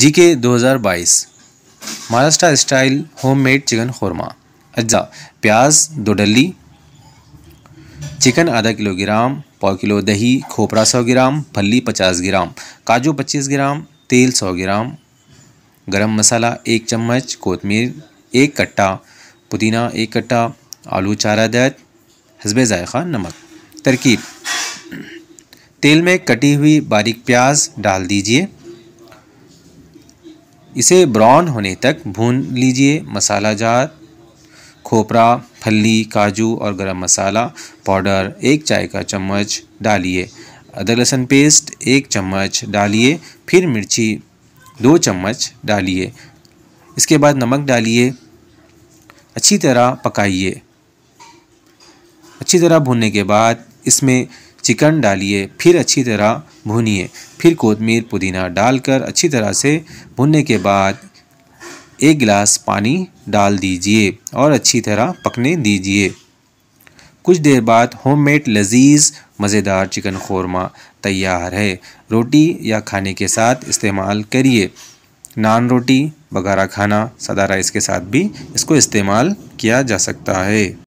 जी के दो हज़ार बाईस Maharashtra style home made chicken korma अज्जा प्याज दो डली चिकन आधा किलो ग्राम पाव किलो दही खोपरा सौ ग्राम फली पचास ग्राम काजू पच्चीस ग्राम तेल सौ ग्राम गरम मसाला एक चम्मच कोतमीर एक कट्टा पुदीना एक कट्टा आलू चार अदद हसब जायका नमक तरकीब तेल में कटी हुई बारीक प्याज डाल दीजिए इसे ब्राउन होने तक भून लीजिए मसाला जार खोपरा फली काजू और गरम मसाला पाउडर एक चाय का चम्मच डालिए अदरक लहसुन पेस्ट एक चम्मच डालिए फिर मिर्ची दो चम्मच डालिए इसके बाद नमक डालिए अच्छी तरह पकाइए अच्छी तरह भूनने के बाद इसमें चिकन डालिए फिर अच्छी तरह भूनिए फिर कोतमीर पुदीना डालकर अच्छी तरह से भुनने के बाद एक गिलास पानी डाल दीजिए और अच्छी तरह पकने दीजिए कुछ देर बाद होममेड लजीज मज़ेदार चिकन कौरमा तैयार है रोटी या खाने के साथ इस्तेमाल करिए नान रोटी बघारा खाना सदा राइस के साथ भी इसको इस्तेमाल किया जा सकता है